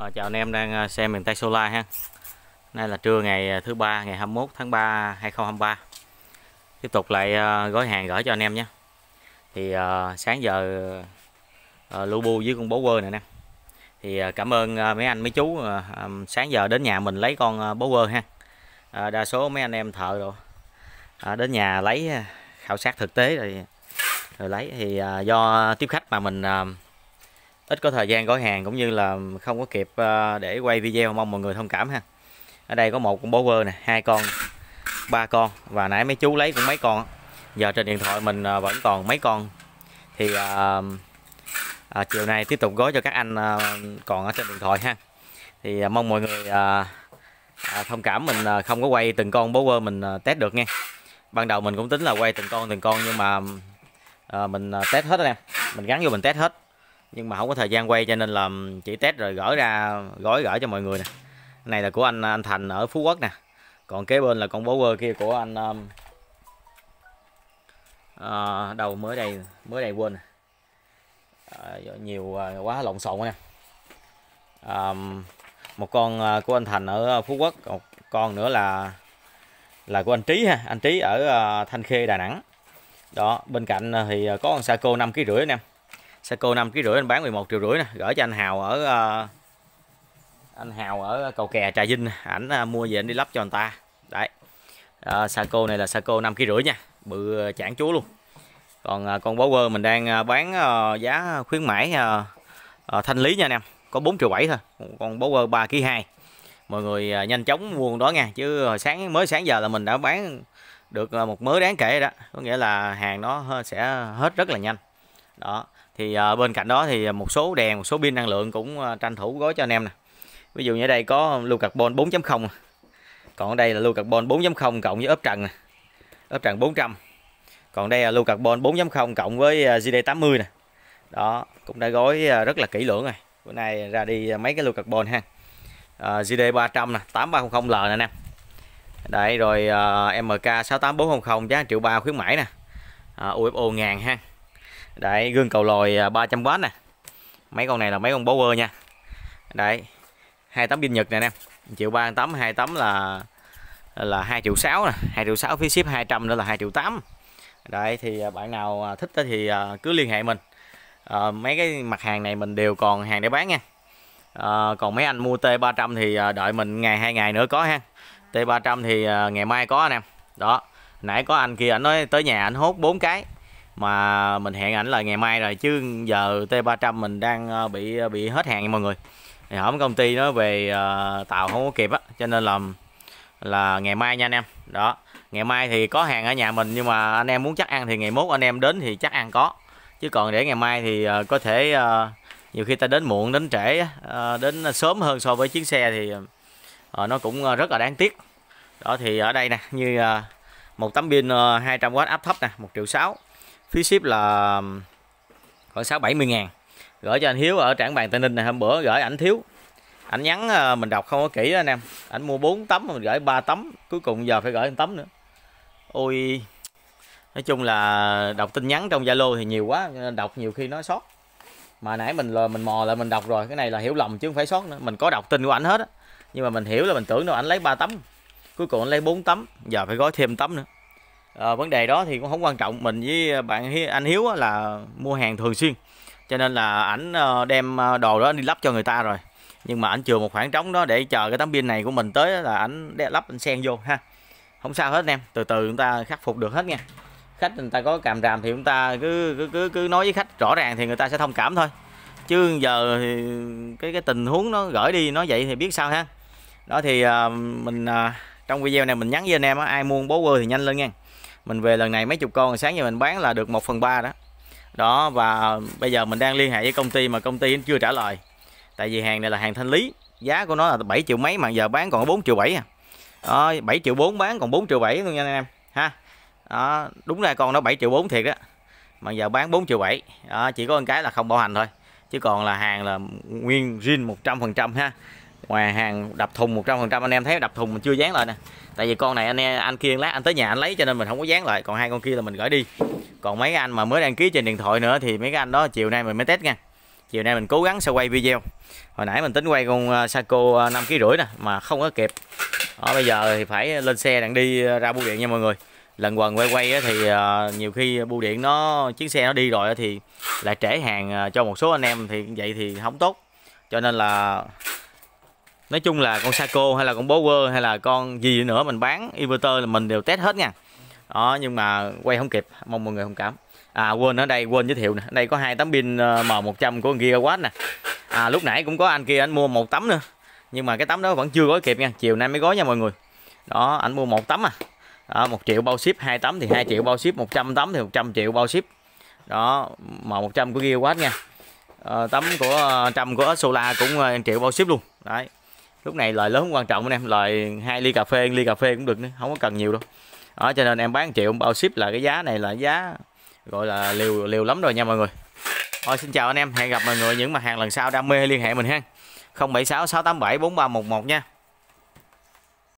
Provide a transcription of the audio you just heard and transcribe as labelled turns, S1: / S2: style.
S1: À, chào anh em đang ờ, xem miền Tây Solar ha. Nay là trưa ngày ờ, thứ ba ngày 21 tháng 3 2023. Tiếp tục lại gói hàng gửi cho anh em nhé. Thì à, sáng giờ à, lu bu với con bố quơ này nè. Thì à, cảm ơn à, mấy anh mấy chú à, sáng giờ đến nhà mình lấy con à, bố quơ ha. À, đa số mấy anh em thợ rồi à, đến nhà lấy khảo sát thực tế rồi rồi lấy thì à, do tiếp khách mà mình à, ít có thời gian gói hàng cũng như là không có kịp ờ, để quay video mong mọi người thông cảm ha ở đây có một con bố quơ nè hai con ba con và nãy mấy chú lấy cũng mấy con giờ trên điện thoại mình ờ, vẫn còn mấy con thì à, à, chiều nay tiếp tục gói cho các anh à, còn ở trên điện thoại ha thì à, mong mọi người à, à, thông cảm mình à, không có quay từng con bố quơ mình à, test được nha ban đầu mình cũng tính là quay từng con từng con nhưng mà à, mình à, test hết rồi nè mình gắn vô mình test hết nhưng mà không có thời gian quay cho nên là chỉ test rồi gửi ra gói gửi cho mọi người nè này là của anh anh Thành ở Phú Quốc nè còn kế bên là con bó quơ kia của anh um, à, đầu mới đây mới đây quên à, nhiều à, quá lộn xộn nè à, một con à, của anh Thành ở Phú Quốc một con nữa là là của anh Trí ha anh Trí ở à, Thanh Khê Đà Nẵng đó bên cạnh thì có con cô năm kg rưỡi anh em Saco 5 kg rưỡi anh bán 11 triệu rưỡi nè gửi cho anh Hào ở ờ, anh Hào ở cầu kè Trà Vinh ảnh ờ, mua về anh đi lắp cho anh ta đấy à, Saco này là Saco 5 kg rưỡi nha bự chản chúa luôn còn con bó quơ mình đang bán giá khuyến mãi thanh lý nha anh em có 4 triệu 7 thôi con bó quơ 3 kg 2 mọi người nhanh chóng mua đó nha chứ sáng mới sáng giờ là mình đã bán được một mớ đáng kể rồi đó có nghĩa là hàng nó sẽ hết rất là nhanh đó thì à, bên cạnh đó thì một số đèn một số pin năng lượng cũng à, tranh thủ gói cho anh em nè ví dụ như ở đây có lưu carbon 4.0 còn ở đây là lưu carbon 4.0 cộng với ốp trần ốp trần 400 còn đây là lưu carbon 4.0 cộng với à, GD80 nè đó cũng đã gói à, rất là kỹ lưỡng rồi bữa nay ra đi mấy cái lưu carbon ha à, GD300 nè 8300L nè anh em đấy rồi uh, MK 68400 giá 1 triệu ba khuyến mãi nè à, UFO ngàn ha đấy gương cầu lòi 300W à, nè mấy con này là mấy con power nha đấy hai tấm pin nhật nè em triệu ba tấm hai tấm là là hai triệu sáu nè hai triệu sáu phí ship 200 nữa là hai triệu tám đấy thì à, bạn nào à, thích thì cứ liên hệ mình à, mấy cái mặt hàng này mình đều còn hàng để bán nha à, còn mấy anh mua T300 thì đợi mình ngày hai ngày nữa có ha T300 thì ngày mai có nè đó nãy có anh kia anh nói tới nhà anh hốt bốn cái mà mình hẹn ảnh là ngày mai rồi chứ giờ T300 mình đang ờ, bị ờ, bị hết hàng nha mọi người thì hỏng công ty nó về ờ, tàu không có kịp á cho nên là là ngày mai nha anh em đó ngày mai thì có hàng ở nhà mình nhưng mà anh em muốn chắc ăn thì ngày mốt anh em đến thì chắc ăn có chứ còn để ngày mai thì có thể nhiều khi ta đến muộn đến trễ đến sớm hơn so với chuyến xe thì nó cũng rất là đáng tiếc đó thì ở đây nè như một tấm pin uh, 200W áp thấp nè một triệu sáu phí ship là khoảng sáu bảy mươi ngàn gửi cho anh Hiếu ở trảng bàn Tây Ninh này hôm bữa gửi ảnh thiếu ảnh nhắn ờ, mình đọc không có kỹ đó anh em ảnh mua 4 tấm mình gửi 3 tấm cuối cùng giờ phải gửi 1 tấm nữa ôi nói chung là đọc tin nhắn trong Zalo thì nhiều quá nên đọc nhiều khi nó sót mà nãy mình là mình mò là mình đọc rồi cái này là hiểu lầm chứ không phải sót nữa mình có đọc tin của ảnh hết á nhưng mà mình hiểu là mình tưởng đâu ảnh lấy 3 tấm cuối cùng anh lấy 4 tấm giờ phải gói thêm tấm nữa à, vấn đề đó thì cũng không quan trọng mình với bạn anh Hiếu là mua hàng thường xuyên cho nên là ảnh ờ, đem ờ, đồ đó đi lắp cho người ta rồi nhưng mà ảnh chừa một khoảng trống đó để chờ cái tấm pin này của mình tới là ảnh lắp anh sen vô ha không sao hết em từ từ chúng ta khắc phục được hết nha khách người ta có càm ràm thì chúng ta cứ cứ cứ, cứ nói với khách rõ ràng thì người ta sẽ thông cảm thôi chứ giờ thì cái cái tình huống nó gửi đi nó vậy thì biết sao ha đó thì uh, mình uh, trong video này mình nhắn với anh em á ai mua bố quơ thì nhanh lên nha mình về lần này mấy chục con sáng giờ mình bán là được 1 phần ba đó đó và bây giờ mình đang liên hệ với công ty mà công ty chưa trả lời tại vì hàng này là hàng thanh lý giá của nó là 7 triệu mấy mà giờ bán còn 4 triệu 7 à đó, 7 triệu 4 bán còn 4 triệu 7 luôn nha anh em ha đó, đúng ra con nó 7 triệu 4 thiệt á, mà giờ bán 4 triệu 7 đó, chỉ có một cái là không bảo hành thôi chứ còn là hàng là nguyên zin 100% ha ngoài hàng đập thùng 100% anh em thấy đập thùng mình chưa dán lại nè tại vì con này anh e, anh kia lát anh tới nhà anh lấy cho nên mình không có dán lại còn hai con kia là mình gửi đi còn mấy anh mà mới đăng ký trên điện thoại nữa thì mấy cái anh đó chiều nay mình mới test nha chiều nay mình cố gắng sẽ quay video hồi nãy mình tính quay con à, Saco 5 à, kg rưỡi nè mà không có kịp đó, bây giờ thì phải lên xe đang đi à, ra bưu điện nha mọi người lần quần quay quay thì nhiều khi bưu điện nó chiếc xe nó đi rồi thì lại trễ hàng cho một số anh em thì vậy thì không tốt cho nên là nói chung là con Saco hay là con Bower hay là con gì nữa mình bán inverter là mình đều test hết nha đó nhưng mà quay không kịp mong mọi người thông cảm à quên ở đây quên giới thiệu nè đây có hai tấm pin ờ, M100 của gigawatt nè à lúc nãy cũng có anh kia anh mua một tấm nữa nhưng mà cái tấm đó vẫn chưa gói kịp nha chiều nay mới gói nha mọi người đó anh mua một tấm à đó, 1 triệu bao ship hai tấm thì hai triệu bao ship 100 tấm thì 100 triệu bao ship đó mà 100 của gigawatt nha à, tấm của ờ, trăm của solar cũng 1 triệu bao ship luôn đấy lúc này lời lớn quan trọng anh em lời hai ly cà phê ly cà phê cũng được nữa không có cần nhiều đâu đó cho nên em bán triệu bao ship là cái giá này là giá gọi là liều liều lắm rồi nha mọi người thôi xin chào anh em hẹn gặp mọi người những mặt hàng lần sau đam mê liên hệ mình ha 0766874311 nha